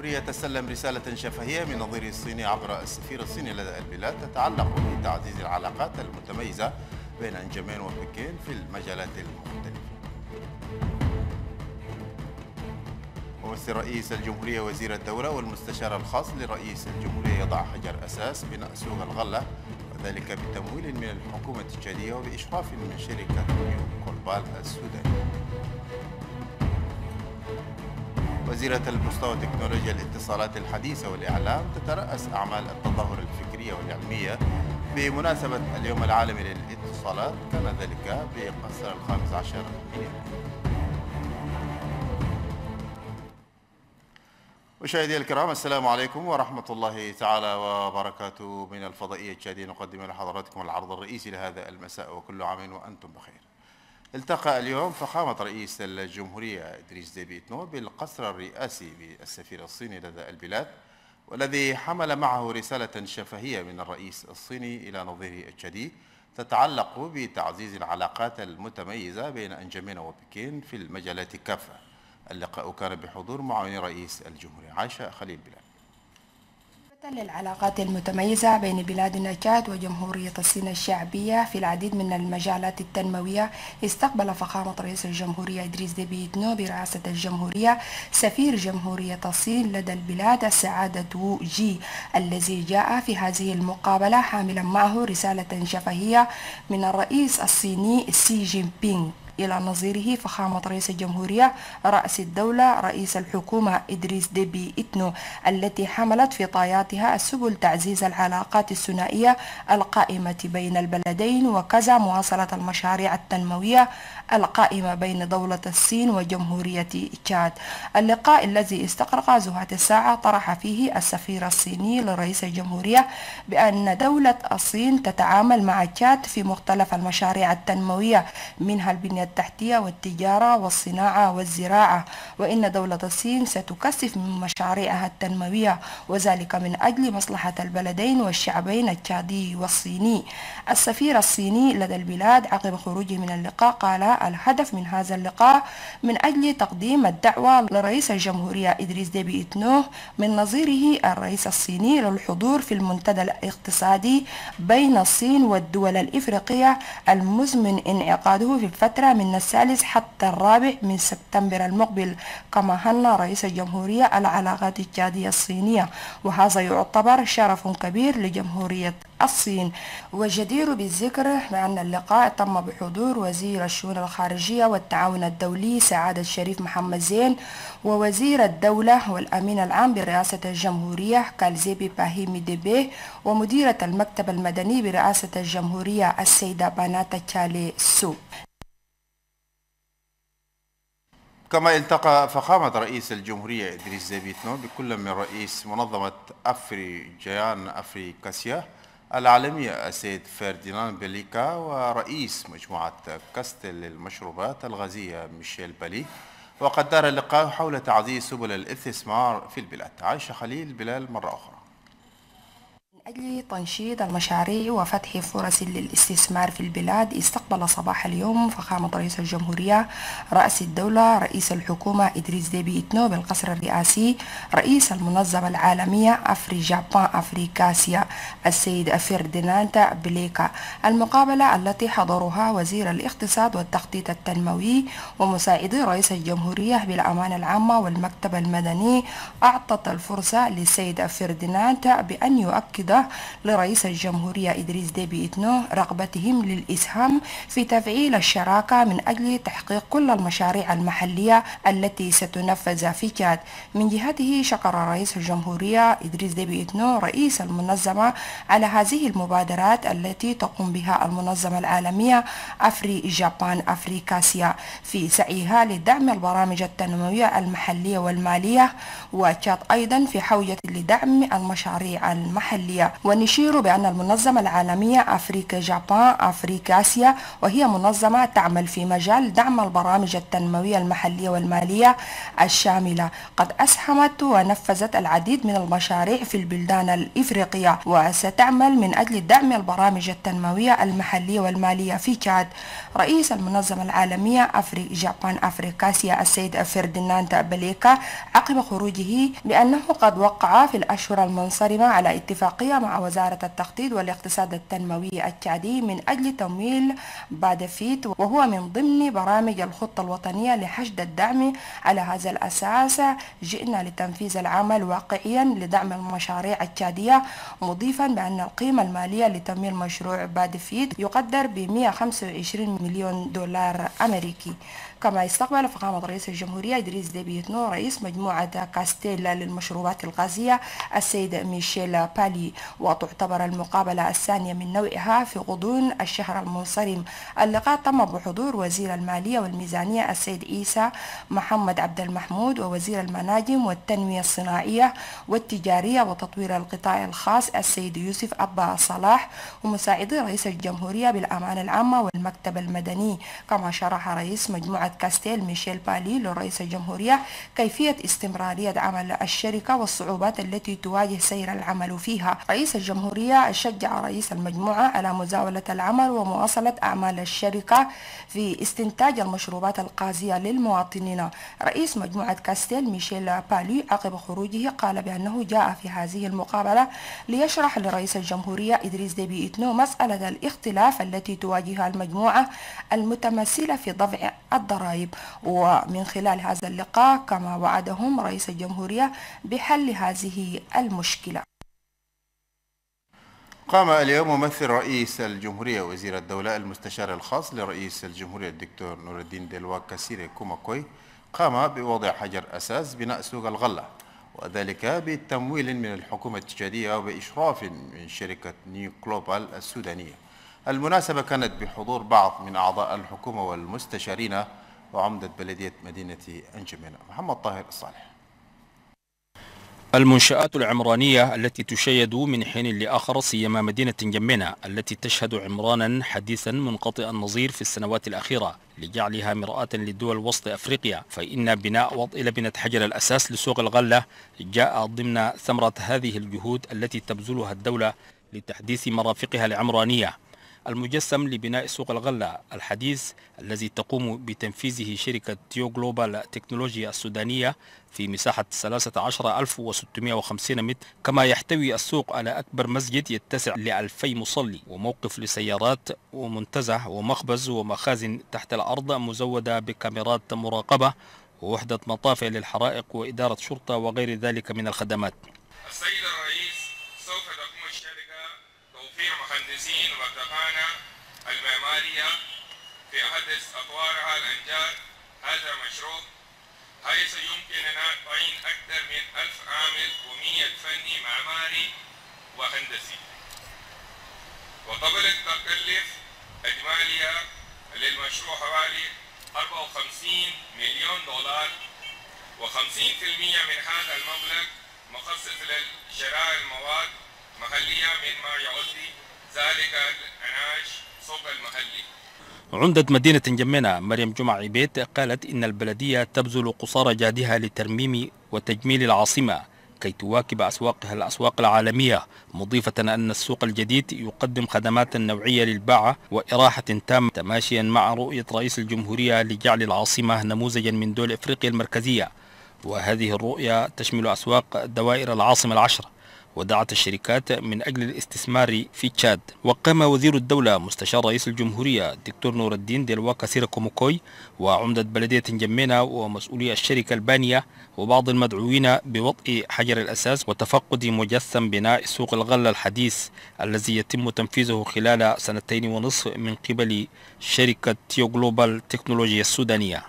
الجمهورية يتسلم رسالة شفهية من نظير الصيني عبر السفير الصيني لدى البلاد تتعلق بتعزيز العلاقات المتميزة بين أنجمين وبكين في المجالات المختلفة ممثل رئيس الجمهورية وزير الدولة والمستشار الخاص لرئيس الجمهورية يضع حجر أساس بناء سوق الغلة وذلك بتمويل من الحكومة التشادية وبإشراف من شركة نيو كولبال السودانية وزيرة المستوى تكنولوجيا الاتصالات الحديثة والإعلام تترأس أعمال التظاهر الفكرية والعلمية بمناسبة اليوم العالمي للاتصالات كان ذلك بقصر الخامس عشر من يونيو مشاهدي الكرام السلام عليكم ورحمة الله تعالى وبركاته من الفضائية الشادية نقدم لحضراتكم العرض الرئيسي لهذا المساء وكل عام وأنتم بخير التقى اليوم فخامة رئيس الجمهورية إدريس ديبي إتنو بالقصر الرئاسي بالسفير الصيني لدى البلاد والذي حمل معه رسالة شفهية من الرئيس الصيني إلى نظيره الشديد تتعلق بتعزيز العلاقات المتميزة بين أنجمين وبكين في المجالات كافة اللقاء كان بحضور معاون رئيس الجمهورية عائشة خليل بلال تتل العلاقات المتميزة بين بلاد النجاد وجمهورية الصين الشعبية في العديد من المجالات التنموية استقبل فخامة رئيس الجمهورية إدريس ديبيتنو برئاسة الجمهورية سفير جمهورية الصين لدى البلاد السعادة وو جي الذي جاء في هذه المقابلة حاملا معه رسالة شفهية من الرئيس الصيني سي جين بينغ إلى نظيره فخامة رئيس الجمهورية رأس الدولة رئيس الحكومة إدريس ديبي إتنو التي حملت في طاياتها السبل تعزيز العلاقات الثنائية القائمة بين البلدين وكذا مواصلة المشاريع التنموية القائمة بين دولة الصين وجمهورية تشاد اللقاء الذي استغرق زهاة الساعة طرح فيه السفير الصيني لرئيس الجمهورية بأن دولة الصين تتعامل مع تشاد في مختلف المشاريع التنموية منها البنية التحتية والتجارة والصناعة والزراعة وإن دولة الصين ستكثف من مشاريعها التنموية وذلك من أجل مصلحة البلدين والشعبين التشادي والصيني السفير الصيني لدى البلاد عقب خروجه من اللقاء قال الهدف من هذا اللقاء من أجل تقديم الدعوة لرئيس الجمهورية إدريس ديبي إتنوه من نظيره الرئيس الصيني للحضور في المنتدى الاقتصادي بين الصين والدول الإفريقية المزمن انعقاده في الفترة من الثالث حتى الرابع من سبتمبر المقبل كما هن رئيس الجمهورية العلاقات الجادية الصينية وهذا يعتبر شرف كبير لجمهورية الصين وجدير بالذكر بأن اللقاء تم بحضور وزير الشؤون الخارجية والتعاون الدولي سعادة الشريف محمد زين ووزير الدولة والأمين العام برئاسة الجمهورية كالزيبي باهيمي ديبي ومديرة المكتب المدني برئاسة الجمهورية السيدة باناتا تشالي سو كما التقى فخامة رئيس الجمهورية إدريس زبيتنو بكل من رئيس منظمة أفري جيان أفريكاسيا العالمية السيد فرديناند بليكا ورئيس مجموعة كاستل للمشروبات الغازية ميشيل بالي وقد دار اللقاء حول تعزيز سبل الاستثمار في البلاد عائشة خليل بلال مرة أخرى أجل تنشيط المشاريع وفتح فرص للاستثمار في البلاد استقبل صباح اليوم فخامة رئيس الجمهورية رأس الدولة رئيس الحكومة إدريس ديبي إتنو بالقصر الرئاسي رئيس المنظمة العالمية أفري جابان أفريكاسيا السيد فرديناند بليكا المقابلة التي حضرها وزير الاقتصاد والتخطيط التنموي ومساعدي رئيس الجمهورية بالأمان العامة والمكتب المدني أعطت الفرصة للسيد فرديناند بأن يؤكد الله لرئيس الجمهورية إدريس ديبي إتنو رغبتهم للإسهام في تفعيل الشراكة من أجل تحقيق كل المشاريع المحلية التي ستنفذ في كاد من جهته شكر رئيس الجمهورية إدريس ديبي إتنو رئيس المنظمة على هذه المبادرات التي تقوم بها المنظمة العالمية أفري جابان أفريكاسيا في سعيها لدعم البرامج التنموية المحلية والمالية وتشاد أيضا في حوجة لدعم المشاريع المحلية ونشير بأن المنظمة العالمية أفريكا جابان أفريكا آسيا وهي منظمة تعمل في مجال دعم البرامج التنموية المحلية والمالية الشاملة قد أسهمت ونفذت العديد من المشاريع في البلدان الإفريقية وستعمل من أجل دعم البرامج التنموية المحلية والمالية في كاد رئيس المنظمة العالمية أفريق جابان أفريكاسيا السيد فرديناند بليكا عقب خروجه بأنه قد وقع في الأشهر المنصرمة على اتفاقية مع وزارة التخطيط والاقتصاد التنموي التعدي من أجل تمويل بادفيت وهو من ضمن برامج الخطة الوطنية لحشد الدعم على هذا الأساس جئنا لتنفيذ العمل واقعيا لدعم المشاريع التعدية مضيفا بأن القيمة المالية لتمويل مشروع بادفيت يقدر ب 125 مليون دولار أمريكي كما استقبل فخامة رئيس الجمهورية إدريس ديبيتنو رئيس مجموعة كاستيلا للمشروبات الغازية السيد ميشيل بالي وتعتبر المقابلة الثانية من نوعها في غضون الشهر المنصرم اللقاء تم بحضور وزير المالية والميزانية السيد إيسا محمد عبد المحمود ووزير المناجم والتنمية الصناعية والتجارية وتطوير القطاع الخاص السيد يوسف أبا صلاح ومساعدي رئيس الجمهورية بالأمانة العامة والمكتب المدني كما شرح رئيس مجموعة كاستيل ميشيل بالي لرئيس الجمهورية كيفية استمرارية عمل الشركة والصعوبات التي تواجه سير العمل فيها رئيس الجمهورية شجع رئيس المجموعة على مزاولة العمل ومواصلة أعمال الشركة في استنتاج المشروبات القازية للمواطنين رئيس مجموعة كاستيل ميشيل بالي عقب خروجه قال بأنه جاء في هذه المقابلة ليشرح لرئيس الجمهورية إدريس ديبي إتنو مسألة الاختلاف التي تواجهها المجموعة المتمثلة في ضفع الضرائب ومن خلال هذا اللقاء كما وعدهم رئيس الجمهورية بحل هذه المشكلة قام اليوم ممثل رئيس الجمهورية وزير الدولة المستشار الخاص لرئيس الجمهورية الدكتور نور الدين دلوا كاسيري كوماكوي قام بوضع حجر أساس بناء سوق الغلة وذلك بتمويل من الحكومة التشادية وبإشراف من شركة نيو كلوبال السودانية المناسبة كانت بحضور بعض من أعضاء الحكومة والمستشارين وعمدة بلدية مدينة أنجمينا محمد طاهر الصالح المنشآت العمرانية التي تشيد من حين لآخر سيما مدينة جمنا التي تشهد عمرانا حديثا منقطع النظير في السنوات الأخيرة لجعلها مرآة للدول وسط أفريقيا فإن بناء وضع لبنة حجر الأساس لسوق الغلة جاء ضمن ثمرة هذه الجهود التي تبذلها الدولة لتحديث مرافقها العمرانية المجسم لبناء سوق الغلة الحديث الذي تقوم بتنفيذه شركة تيو جلوبال تكنولوجيا السودانية في مساحة 13650 متر كما يحتوي السوق على أكبر مسجد يتسع ل 2000 مصلي وموقف لسيارات ومنتزه ومخبز ومخازن تحت الأرض مزودة بكاميرات مراقبة ووحدة مطافئ للحرائق وإدارة شرطة وغير ذلك من الخدمات في أحدث أطوارها الأنجاد هذا المشروع حيث يمكننا تعين أكثر من ألف عامل ومية فني معماري وهندسي وقبل التكلف إجمالية للمشروع حوالي 54 مليون دولار و50% من هذا المبلغ مخصص لشراء المواد محلية مما يعطي ذلك الإنعاش سوق المحلي عمدة مدينة جمينة مريم جمعة عبيد قالت إن البلدية تبذل قصارى جهدها لترميم وتجميل العاصمة كي تواكب أسواقها الأسواق العالمية مضيفة أن السوق الجديد يقدم خدمات نوعية للباعة وإراحة تامة تماشيا مع رؤية رئيس الجمهورية لجعل العاصمة نموذجا من دول إفريقيا المركزية وهذه الرؤية تشمل أسواق دوائر العاصمة العشرة ودعت الشركات من أجل الاستثمار في تشاد وقام وزير الدولة مستشار رئيس الجمهورية الدكتور نور الدين ديلوا سيرا كوموكوي وعمدة بلدية جمينة ومسؤولي الشركة البانية وبعض المدعوين بوضع حجر الأساس وتفقد مجسم بناء سوق الغلة الحديث الذي يتم تنفيذه خلال سنتين ونصف من قبل شركة تيو جلوبال تكنولوجيا السودانية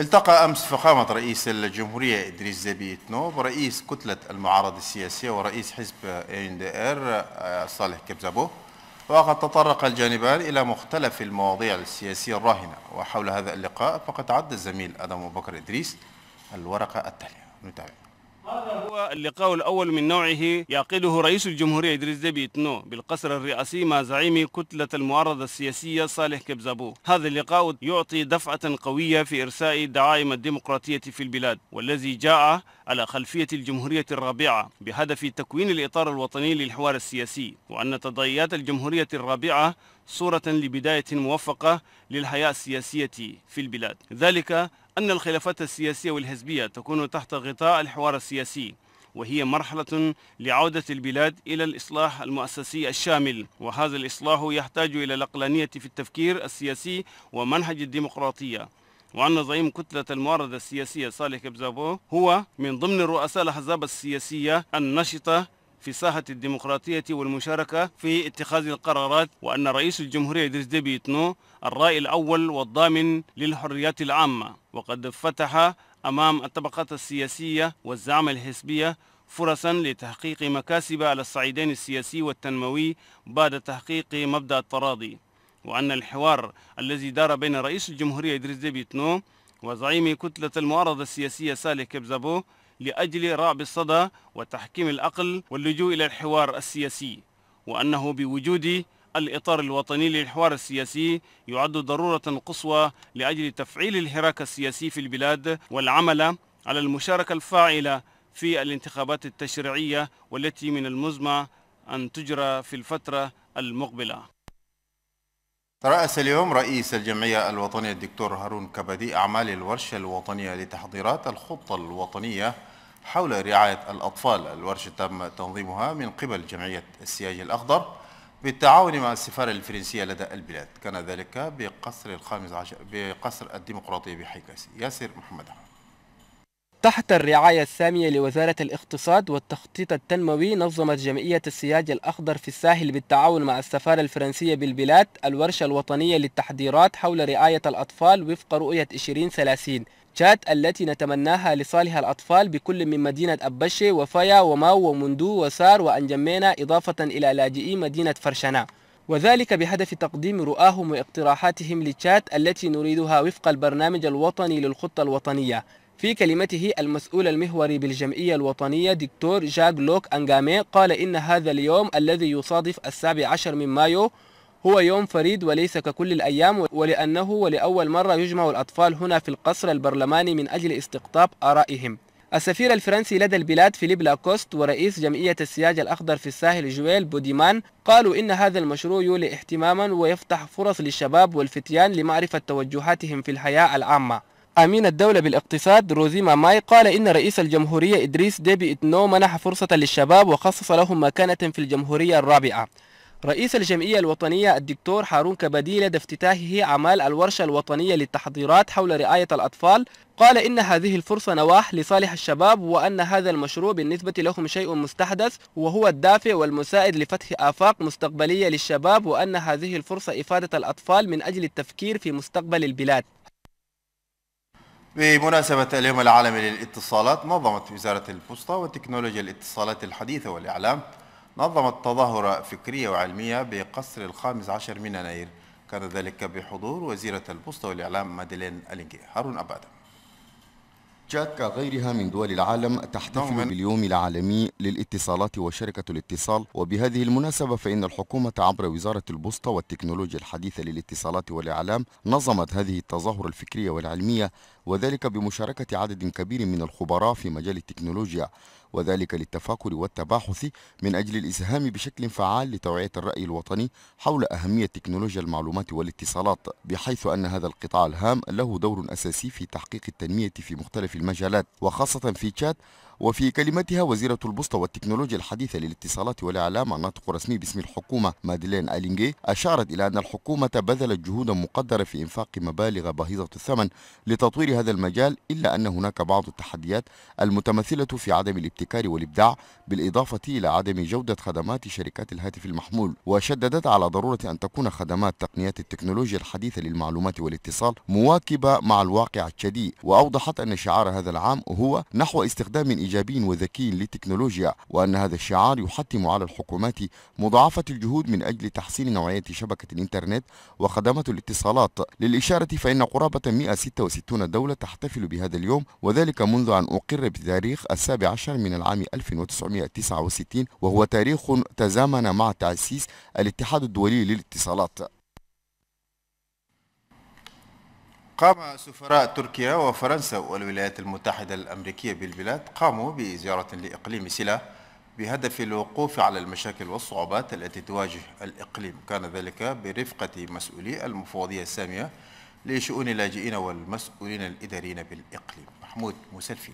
التقى أمس فخامة رئيس الجمهورية إدريس زبي إتنوب رئيس كتلة المعارضة السياسية ورئيس حزب NDR آه، صالح كبزابو وقد تطرق الجانبان إلى مختلف المواضيع السياسية الراهنة وحول هذا اللقاء فقد عد الزميل أدم بكر إدريس الورقة التالية نتابع هذا هو اللقاء الأول من نوعه يعقده رئيس الجمهورية إدريس ديبي إتنو بالقصر الرئاسي مع زعيم كتلة المعارضة السياسية صالح كبزابو هذا اللقاء يعطي دفعة قوية في إرساء دعائم الديمقراطية في البلاد والذي جاء على خلفية الجمهورية الرابعة بهدف تكوين الإطار الوطني للحوار السياسي وأن تضييات الجمهورية الرابعة صورة لبداية موفقة للحياة السياسية في البلاد ذلك أن الخلافات السياسية والحزبية تكون تحت غطاء الحوار السياسي وهي مرحلة لعودة البلاد إلى الإصلاح المؤسسي الشامل وهذا الإصلاح يحتاج إلى العقلانية في التفكير السياسي ومنهج الديمقراطية وأن زعيم كتلة المعارضة السياسية صالح كبزابو هو من ضمن رؤساء الأحزاب السياسية النشطة في ساحة الديمقراطية والمشاركة في اتخاذ القرارات وأن رئيس الجمهورية إدريس ديبي إتنو الرأي الأول والضامن للحريات العامة وقد فتح أمام الطبقات السياسية والزعامة الحزبية فرصا لتحقيق مكاسب على الصعيدين السياسي والتنموي بعد تحقيق مبدأ التراضي وأن الحوار الذي دار بين رئيس الجمهورية إدريس ديبي إتنو وزعيم كتلة المعارضة السياسية سالي كبزابو لأجل رعب الصدى وتحكيم الأقل واللجوء إلى الحوار السياسي وأنه بوجود الإطار الوطني للحوار السياسي يعد ضرورة قصوى لأجل تفعيل الحراك السياسي في البلاد والعمل على المشاركة الفاعلة في الانتخابات التشريعية والتي من المزمع أن تجرى في الفترة المقبلة رأس اليوم رئيس الجمعية الوطنية الدكتور هارون كبدي أعمال الورشة الوطنية لتحضيرات الخطة الوطنية حول رعاية الأطفال الورشة تم تنظيمها من قبل جمعية السياج الأخضر بالتعاون مع السفارة الفرنسية لدى البلاد كان ذلك بقصر الخامس عشر بقصر الديمقراطية بحيكاس ياسر محمد تحت الرعاية السامية لوزارة الاقتصاد والتخطيط التنموي نظمت جمعية السياج الأخضر في الساحل بالتعاون مع السفارة الفرنسية بالبلاد الورشة الوطنية للتحضيرات حول رعاية الأطفال وفق رؤية 2030 تشات التي نتمناها لصالح الأطفال بكل من مدينة أبشة وفيا وماو ومندو وسار وأنجمينا إضافة إلى لاجئي مدينة فرشنا وذلك بهدف تقديم رؤاهم واقتراحاتهم لتشات التي نريدها وفق البرنامج الوطني للخطة الوطنية في كلمته المسؤول المهوري بالجمعية الوطنية دكتور جاك لوك أنغامي قال إن هذا اليوم الذي يصادف السابع عشر من مايو هو يوم فريد وليس ككل الأيام ولأنه ولأول مرة يجمع الأطفال هنا في القصر البرلماني من أجل استقطاب آرائهم السفير الفرنسي لدى البلاد فيليب لاكوست ورئيس جمعية السياج الأخضر في الساحل جويل بوديمان قالوا إن هذا المشروع يولي اهتماما ويفتح فرص للشباب والفتيان لمعرفة توجهاتهم في الحياة العامة أمين الدولة بالاقتصاد روزيما ماي قال إن رئيس الجمهورية إدريس ديبي إتنو منح فرصة للشباب وخصص لهم مكانة في الجمهورية الرابعة رئيس الجمعية الوطنية الدكتور حارون كبدي لدى افتتاحه أعمال الورشة الوطنية للتحضيرات حول رعاية الأطفال قال إن هذه الفرصة نواح لصالح الشباب وأن هذا المشروع بالنسبة لهم شيء مستحدث وهو الدافع والمساعد لفتح آفاق مستقبلية للشباب وأن هذه الفرصة إفادة الأطفال من أجل التفكير في مستقبل البلاد بمناسبة اليوم العالمي للاتصالات نظمت وزارة البوسطة وتكنولوجيا الاتصالات الحديثة والإعلام نظمت تظاهرة فكرية وعلمية بقصر الخامس عشر من يناير كان ذلك بحضور وزيرة البوسطة والإعلام مادلين ألينجي هارون أبادا جاك كغيرها من دول العالم تحتفل باليوم العالمي للاتصالات وشركة الاتصال وبهذه المناسبة فإن الحكومة عبر وزارة البوسطة والتكنولوجيا الحديثة للاتصالات والإعلام نظمت هذه التظاهر الفكرية والعلمية وذلك بمشاركة عدد كبير من الخبراء في مجال التكنولوجيا وذلك للتفاكر والتباحث من أجل الإسهام بشكل فعال لتوعية الرأي الوطني حول أهمية تكنولوجيا المعلومات والاتصالات بحيث أن هذا القطاع الهام له دور أساسي في تحقيق التنمية في مختلف المجالات وخاصة في تشاد وفي كلمتها وزيرة البوسطة والتكنولوجيا الحديثة للاتصالات والإعلام الناطق الرسمي باسم الحكومة مادلين ألينجي أشارت إلى أن الحكومة بذلت جهودا مقدرة في إنفاق مبالغ باهظة الثمن لتطوير هذا المجال إلا أن هناك بعض التحديات المتمثلة في عدم الابتكار والإبداع بالإضافة إلى عدم جودة خدمات شركات الهاتف المحمول وشددت على ضرورة أن تكون خدمات تقنيات التكنولوجيا الحديثة للمعلومات والاتصال مواكبة مع الواقع الشديد وأوضحت أن شعار هذا العام هو نحو استخدام إيجابي وذكي للتكنولوجيا وأن هذا الشعار يحتم على الحكومات مضاعفة الجهود من أجل تحسين نوعية شبكة الإنترنت وخدمات الاتصالات للإشارة فإن قرابة 166 دولة تحتفل بهذا اليوم وذلك منذ أن أقر بتاريخ السابع عشر من العام 1969 وهو تاريخ تزامن مع تأسيس الاتحاد الدولي للاتصالات قام سفراء تركيا وفرنسا والولايات المتحدة الأمريكية بالبلاد قاموا بزيارة لإقليم سلا بهدف الوقوف على المشاكل والصعوبات التي تواجه الإقليم كان ذلك برفقة مسؤولي المفوضية السامية لشؤون اللاجئين والمسؤولين الإداريين بالإقليم محمود مسلفي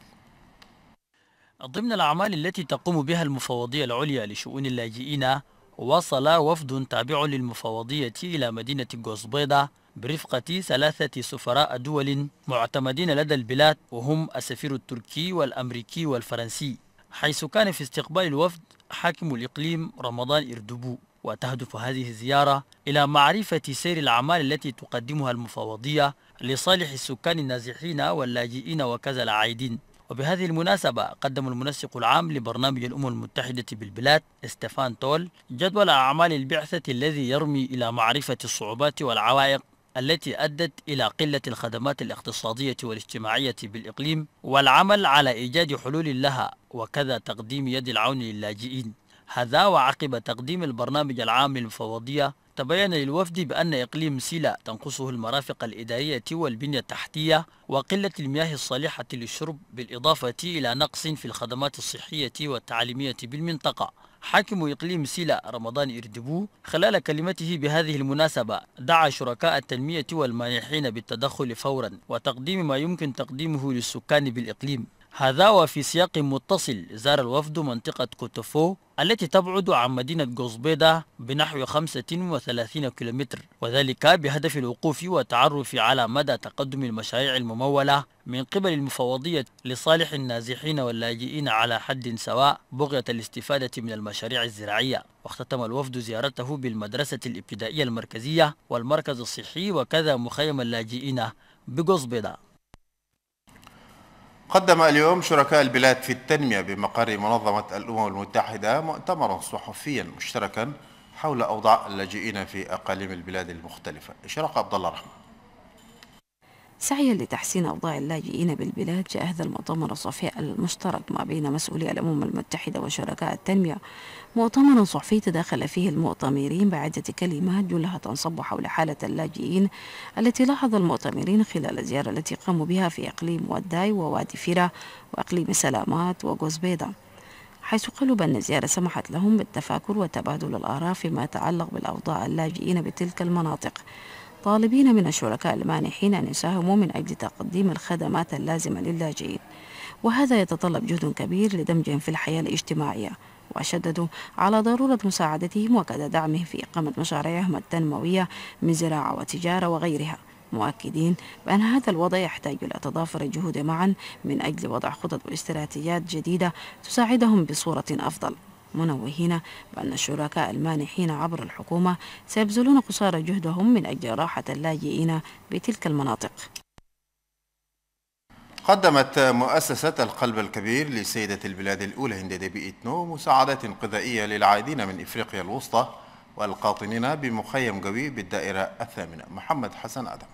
ضمن الأعمال التي تقوم بها المفوضية العليا لشؤون اللاجئين وصل وفد تابع للمفوضية إلى مدينة جوزبيدا برفقة ثلاثة سفراء دول معتمدين لدى البلاد وهم السفير التركي والأمريكي والفرنسي حيث كان في استقبال الوفد حاكم الإقليم رمضان إردبو وتهدف هذه الزيارة إلى معرفة سير الأعمال التي تقدمها المفوضية لصالح السكان النازحين واللاجئين وكذا العايدين وبهذه المناسبة قدم المنسق العام لبرنامج الأمم المتحدة بالبلاد ستيفان تول جدول أعمال البعثة الذي يرمي إلى معرفة الصعوبات والعوائق التي أدت إلى قلة الخدمات الاقتصادية والاجتماعية بالإقليم والعمل على إيجاد حلول لها وكذا تقديم يد العون للاجئين هذا وعقب تقديم البرنامج العام للمفوضية تبين للوفد بأن إقليم سيلا تنقصه المرافق الإدارية والبنية التحتية وقلة المياه الصالحة للشرب بالإضافة إلى نقص في الخدمات الصحية والتعليمية بالمنطقة حاكم إقليم سيلا رمضان إردبو خلال كلمته بهذه المناسبة دعا شركاء التنمية والمانحين بالتدخل فورا وتقديم ما يمكن تقديمه للسكان بالإقليم هذا وفي سياق متصل زار الوفد منطقة كوتوفو التي تبعد عن مدينة جوزبيدا بنحو 35 كيلومتر وذلك بهدف الوقوف والتعرف على مدى تقدم المشاريع الممولة من قبل المفوضية لصالح النازحين واللاجئين على حد سواء بغية الاستفادة من المشاريع الزراعية واختتم الوفد زيارته بالمدرسة الابتدائية المركزية والمركز الصحي وكذا مخيم اللاجئين بجوزبيدا قدم اليوم شركاء البلاد في التنمية بمقر منظمة الأمم المتحدة مؤتمرا صحفيا مشتركا حول أوضاع اللاجئين في أقاليم البلاد المختلفة إشراق عبد الله رحمه سعيا لتحسين أوضاع اللاجئين بالبلاد جاء هذا المؤتمر الصحفي المشترك ما بين مسؤولي الأمم المتحدة وشركاء التنمية مؤتمر صحفي تداخل فيه المؤتمرين بعدة كلمات جلها تنصب حول حالة اللاجئين التي لاحظ المؤتمرين خلال الزيارة التي قاموا بها في إقليم وداي ووادي فيرا وإقليم سلامات وغوزبيدا حيث قالوا بأن الزيارة سمحت لهم بالتفاكر وتبادل الآراء فيما يتعلق بالأوضاع اللاجئين بتلك المناطق طالبين من الشركاء المانحين أن يساهموا من أجل تقديم الخدمات اللازمة للاجئين وهذا يتطلب جهد كبير لدمجهم في الحياة الاجتماعية وشددوا على ضرورة مساعدتهم وكذا دعمهم في إقامة مشاريعهم التنموية من زراعة وتجارة وغيرها مؤكدين بأن هذا الوضع يحتاج إلى تضافر الجهود معا من أجل وضع خطط واستراتيجيات جديدة تساعدهم بصورة أفضل منوهين بأن الشركاء المانحين عبر الحكومة سيبذلون قصارى جهدهم من أجل راحة اللاجئين بتلك المناطق قدمت مؤسسة القلب الكبير لسيدة البلاد الأولى هندي إتنو مساعدات غذائية للعائدين من إفريقيا الوسطى والقاطنين بمخيم قوي بالدائرة الثامنة محمد حسن آدم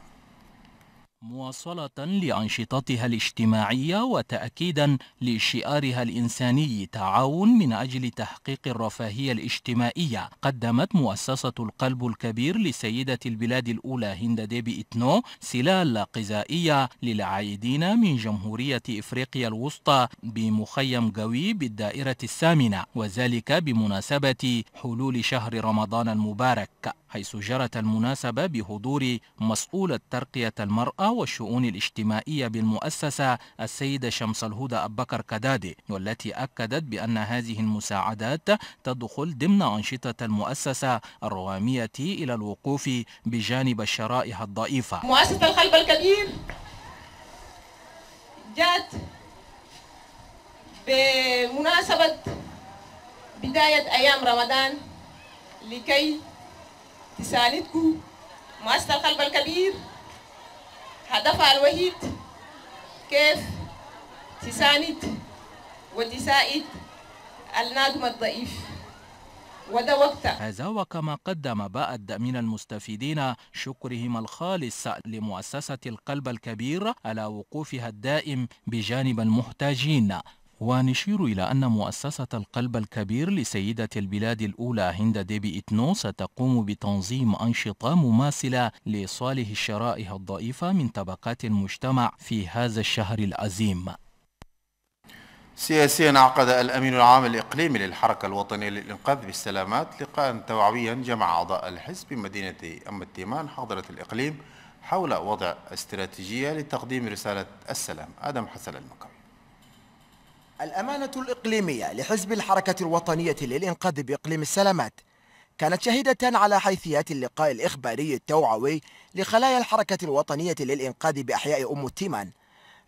مواصلة لأنشطتها الاجتماعية وتأكيدا لشعارها الإنساني تعاون من أجل تحقيق الرفاهية الاجتماعية قدمت مؤسسة القلب الكبير لسيدة البلاد الأولى هند ديبي إتنو سلال غذائية للعائدين من جمهورية إفريقيا الوسطى بمخيم قوي بالدائرة الثامنة وذلك بمناسبة حلول شهر رمضان المبارك حيث جرت المناسبة بحضور مسؤولة ترقية المرأة والشؤون الاجتماعية بالمؤسسة السيدة شمس الهدى أبكر كدادي والتي أكدت بأن هذه المساعدات تدخل ضمن أنشطة المؤسسة الروامية إلى الوقوف بجانب الشرائح الضعيفة مؤسسة الخلب الكبير جاءت بمناسبة بداية أيام رمضان لكي تساندكو مؤسسة القلب الكبير هدفها الوحيد كيف تساند وتساعد النادم الضعيف وده وقتها هذا وكما قدم بأد من المستفيدين شكرهم الخالص لمؤسسة القلب الكبير على وقوفها الدائم بجانب المحتاجين ونشير إلى أن مؤسسة القلب الكبير لسيدة البلاد الأولى هند ديبي إتنو ستقوم بتنظيم أنشطة مماثلة لصالح الشرائح الضعيفة من طبقات المجتمع في هذا الشهر العظيم سياسيا عقد الأمين العام الإقليمي للحركة الوطنية للإنقاذ بالسلامات لقاء توعويا جمع أعضاء الحزب بمدينة أم التيمان حاضرة الإقليم حول وضع استراتيجية لتقديم رسالة السلام آدم حسن المكر الأمانة الإقليمية لحزب الحركة الوطنية للإنقاذ بإقليم السلامات كانت شهيدة على حيثيات اللقاء الإخباري التوعوي لخلايا الحركة الوطنية للإنقاذ بأحياء أم التيمان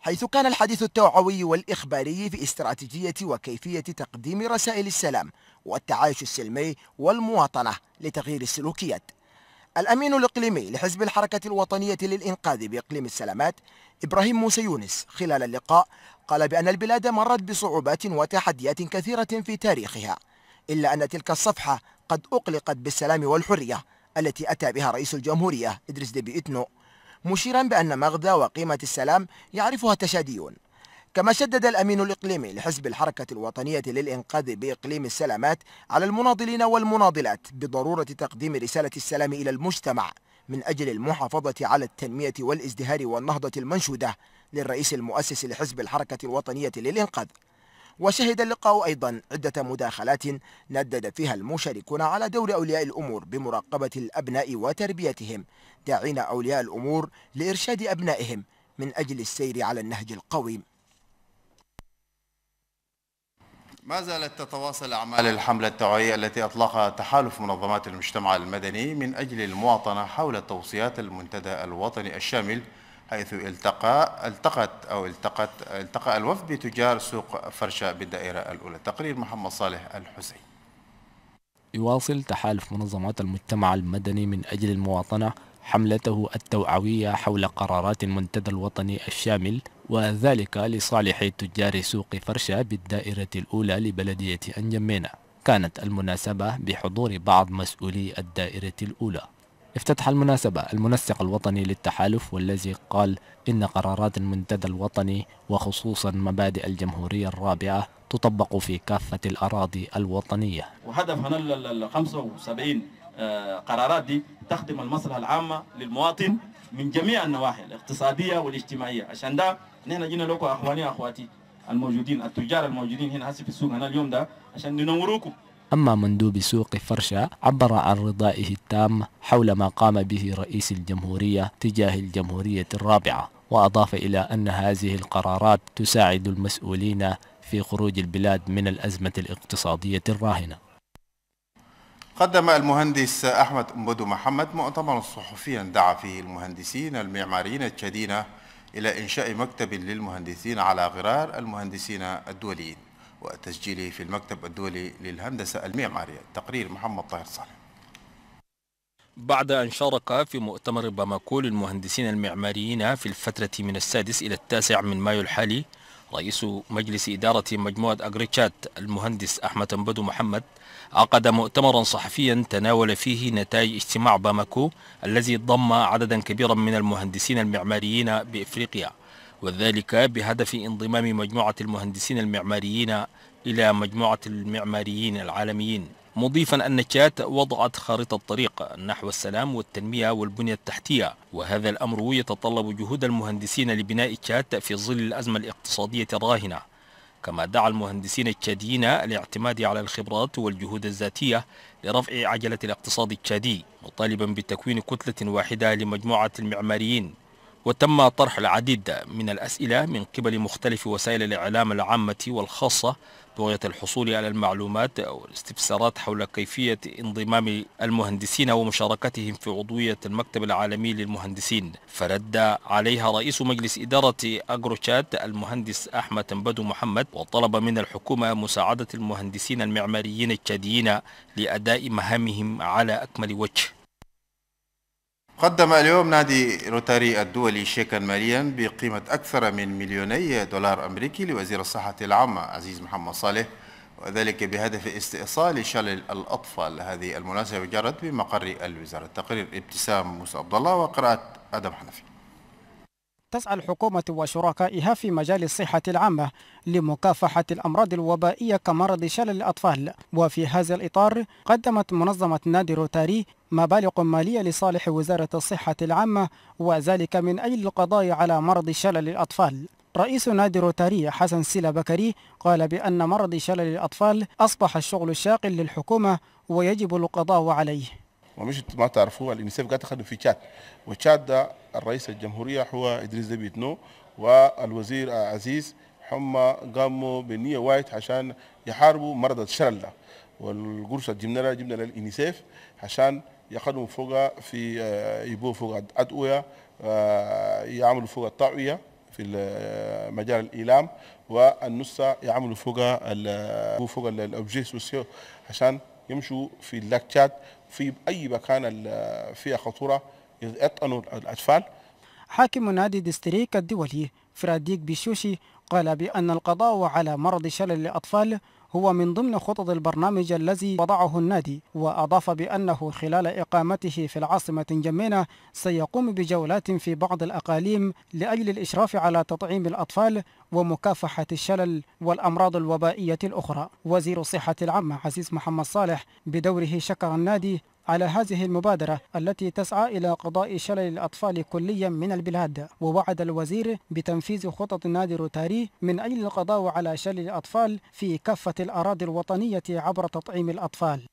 حيث كان الحديث التوعوي والإخباري في استراتيجية وكيفية تقديم رسائل السلام والتعايش السلمي والمواطنة لتغيير السلوكيات الأمين الإقليمي لحزب الحركة الوطنية للإنقاذ بإقليم السلامات إبراهيم موسى يونس خلال اللقاء قال بأن البلاد مرت بصعوبات وتحديات كثيرة في تاريخها إلا أن تلك الصفحة قد أقلقت بالسلام والحرية التي أتى بها رئيس الجمهورية إدريس ديبي إتنو مشيرا بأن مغزى وقيمة السلام يعرفها التشاديون كما شدد الأمين الإقليمي لحزب الحركة الوطنية للإنقاذ بإقليم السلامات على المناضلين والمناضلات بضرورة تقديم رسالة السلام إلى المجتمع من أجل المحافظة على التنمية والازدهار والنهضة المنشودة للرئيس المؤسس لحزب الحركة الوطنية للإنقاذ وشهد اللقاء أيضا عدة مداخلات ندد فيها المشاركون على دور أولياء الأمور بمراقبة الأبناء وتربيتهم داعين أولياء الأمور لإرشاد أبنائهم من أجل السير على النهج القويم ما زالت تتواصل أعمال الحملة التوعية التي أطلقها تحالف منظمات المجتمع المدني من أجل المواطنة حول توصيات المنتدى الوطني الشامل حيث التقى التقت أو التقت التقى الوفد بتجار سوق فرشة بالدائرة الأولى تقرير محمد صالح الحسين يواصل تحالف منظمات المجتمع المدني من أجل المواطنة حملته التوعوية حول قرارات المنتدى الوطني الشامل وذلك لصالح تجار سوق فرشة بالدائرة الأولى لبلدية انجمينا كانت المناسبة بحضور بعض مسؤولي الدائرة الأولى افتتح المناسبة المنسق الوطني للتحالف والذي قال إن قرارات المنتدى الوطني وخصوصا مبادئ الجمهورية الرابعة تطبق في كافة الأراضي الوطنية وهدفنا ال 75 آه، قرارات دي تخدم المصلحة العامة للمواطن من جميع النواحي الاقتصادية والاجتماعية عشان ده نحن جينا لكم أخواني أخواتي الموجودين التجار الموجودين هنا هسي في السوق هنا اليوم ده عشان ننوروكم أما مندوب سوق فرشة عبر عن رضائه التام حول ما قام به رئيس الجمهورية تجاه الجمهورية الرابعة وأضاف إلى أن هذه القرارات تساعد المسؤولين في خروج البلاد من الأزمة الاقتصادية الراهنة قدم المهندس أحمد أمبدو محمد مؤتمرا صحفيا دعا فيه المهندسين المعماريين التشادين إلى إنشاء مكتب للمهندسين على غرار المهندسين الدوليين وتسجيله في المكتب الدولي للهندسة المعمارية تقرير محمد طاهر صالح بعد أن شارك في مؤتمر باماكو للمهندسين المعماريين في الفترة من السادس إلى التاسع من مايو الحالي رئيس مجلس إدارة مجموعة أجريتشات المهندس أحمد أنبدو محمد عقد مؤتمرا صحفيا تناول فيه نتائج اجتماع باماكو الذي ضم عددا كبيرا من المهندسين المعماريين بإفريقيا وذلك بهدف انضمام مجموعة المهندسين المعماريين إلى مجموعة المعماريين العالميين مضيفا أن تشاد وضعت خارطة طريق نحو السلام والتنمية والبنية التحتية وهذا الأمر يتطلب جهود المهندسين لبناء تشاد في ظل الأزمة الاقتصادية الراهنة كما دعا المهندسين التشاديين الاعتماد على الخبرات والجهود الذاتية لرفع عجلة الاقتصاد التشادي مطالبا بتكوين كتلة واحدة لمجموعة المعماريين وتم طرح العديد من الأسئلة من قبل مختلف وسائل الإعلام العامة والخاصة بغية الحصول على المعلومات أو الاستفسارات حول كيفية انضمام المهندسين ومشاركتهم في عضوية المكتب العالمي للمهندسين فرد عليها رئيس مجلس إدارة أجروشات المهندس أحمد تنبدو محمد وطلب من الحكومة مساعدة المهندسين المعماريين التشاديين لأداء مهامهم على أكمل وجه قدم اليوم نادي روتاري الدولي شيكا ماليا بقيمة أكثر من مليوني دولار أمريكي لوزير الصحة العامة عزيز محمد صالح وذلك بهدف استئصال شلل الأطفال هذه المناسبة جرت بمقر الوزارة تقرير ابتسام موسى عبد الله وقراءة أدم حنفي تسعى الحكومة وشركائها في مجال الصحة العامة لمكافحة الأمراض الوبائية كمرض شلل الأطفال وفي هذا الإطار قدمت منظمة نادي روتاري مبالغ مالية لصالح وزارة الصحة العامة وذلك من أجل القضاء على مرض شلل الأطفال رئيس نادي روتاري حسن سيلا بكري قال بأن مرض شلل الأطفال أصبح الشغل الشاغل للحكومة ويجب القضاء عليه ومش ما تعرفوه اليونيسيف قاعد تخدم في تشاد وتشاد ده الرئيس الجمهورية هو إدريس دبي نو والوزير عزيز هم قاموا بنية وايت عشان يحاربوا مرض الشلل ده والقرصة جبنا لها جبنا لليونيسيف عشان يخدموا فوق في آه، يبو فوق أدوية آه، يعملوا فوق الطاوية في آه، مجال الإعلام والنسا يعملوا فوق فوق الأوبجي سوسيو عشان يمشوا في اللاكتشات في أي مكان فيها خطورة يطعنوا الأطفال حاكم نادي ديستريك الدولي فراديك بيشوشي قال بأن القضاء على مرض شلل الأطفال هو من ضمن خطط البرنامج الذي وضعه النادي وأضاف بأنه خلال إقامته في العاصمة جمينة سيقوم بجولات في بعض الأقاليم لأجل الإشراف على تطعيم الأطفال ومكافحة الشلل والأمراض الوبائية الأخرى وزير الصحة العامة عزيز محمد صالح بدوره شكر النادي على هذه المبادرة التي تسعى إلى قضاء شلل الأطفال كليا من البلاد ووعد الوزير بتنفيذ خطط نادر تاري من أجل القضاء على شلل الأطفال في كافة الأراضي الوطنية عبر تطعيم الأطفال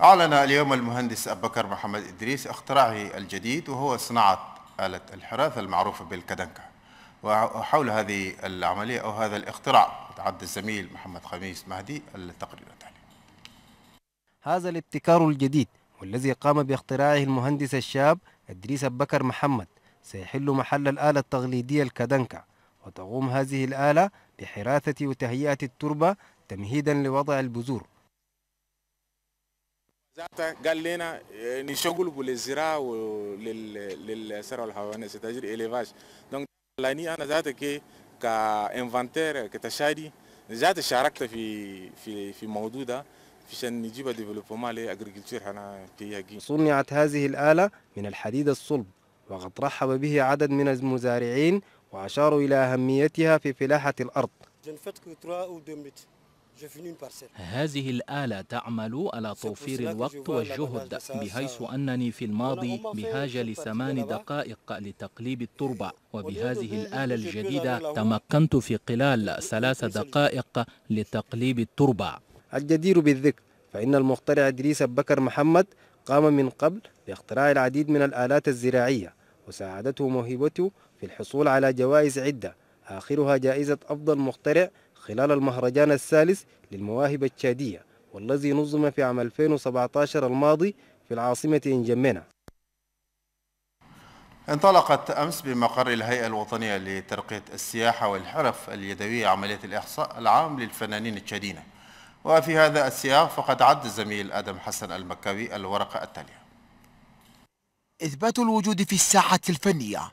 أعلن اليوم المهندس أبو بكر محمد إدريس اختراعه الجديد وهو صناعة آلة الحراثة المعروفة بالكدنكة وحول هذه العملية أو هذا الاختراع تعد الزميل محمد خميس مهدي التقرير التالي هذا الابتكار الجديد والذي قام باختراعه المهندس الشاب إدريس بكر محمد سيحل محل الآلة التقليدية الكدنكا وتقوم هذه الآلة بحراثة وتهيئة التربة تمهيدا لوضع البذور ذات قال لنا آه، نشغل بالزراعة وللثروة الحيوانية ستجري إليفاج دونك لاني أنا ذات كي كإنفانتير كتشادي ذات شاركت في في في موضوع ده فيشان نجيب ديفلوبمون لأجريكلتشر حنا في صنعت هذه الآلة من الحديد الصلب وقد رحب به عدد من المزارعين وأشاروا إلى أهميتها في فلاحة الأرض هذه الآلة تعمل على توفير الوقت والجهد بحيث أنني في الماضي بهاج لثمان دقائق لتقليب التربة وبهذه الآلة الجديدة تمكنت في خلال ثلاث دقائق لتقليب التربة الجدير بالذكر فإن المخترع إدريس بكر محمد قام من قبل باختراع العديد من الآلات الزراعية وساعدته موهبته في الحصول على جوائز عدة آخرها جائزة أفضل مخترع خلال المهرجان الثالث للمواهب التشادية والذي نظم في عام 2017 الماضي في العاصمة إنجمنا انطلقت أمس بمقر الهيئة الوطنية لترقية السياحة والحرف اليدوية عملية الإحصاء العام للفنانين التشادينة وفي هذا السياق فقد عد الزميل آدم حسن المكاوي الورقة التالية إثبات الوجود في الساحة الفنية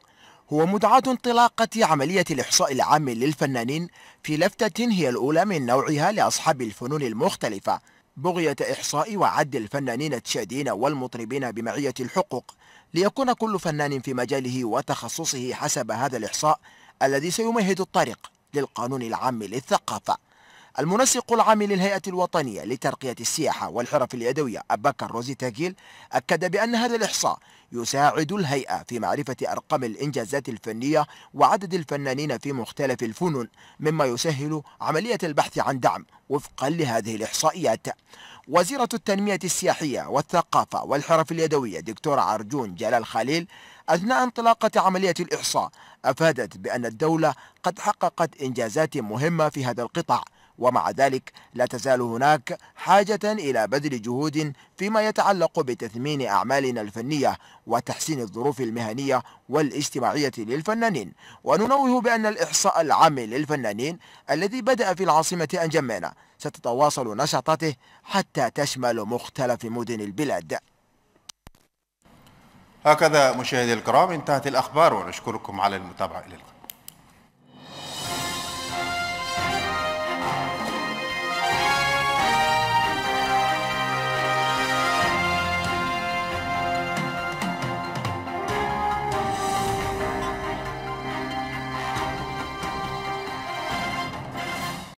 هو مدعاة انطلاقة عملية الإحصاء العام للفنانين في لفتة هي الأولى من نوعها لأصحاب الفنون المختلفة بغية إحصاء وعد الفنانين التشادين والمطربين بمعية الحقوق ليكون كل فنان في مجاله وتخصصه حسب هذا الإحصاء الذي سيمهد الطريق للقانون العام للثقافة المنسق العام للهيئة الوطنية لترقية السياحة والحرف اليدوية أبكر روزي تاكيل أكد بأن هذا الإحصاء يساعد الهيئة في معرفة أرقام الإنجازات الفنية وعدد الفنانين في مختلف الفنون مما يسهل عملية البحث عن دعم وفقا لهذه الإحصائيات وزيرة التنمية السياحية والثقافة والحرف اليدوية دكتورة عرجون جلال خليل أثناء انطلاقة عملية الإحصاء أفادت بأن الدولة قد حققت إنجازات مهمة في هذا القطاع ومع ذلك لا تزال هناك حاجة إلى بذل جهود فيما يتعلق بتثمين أعمالنا الفنية وتحسين الظروف المهنية والاجتماعية للفنانين وننوه بأن الإحصاء العام للفنانين الذي بدأ في العاصمة أنجمينا ستتواصل نشاطاته حتى تشمل مختلف مدن البلاد هكذا مشاهدي الكرام انتهت الأخبار ونشكركم على المتابعة إلى اللقاء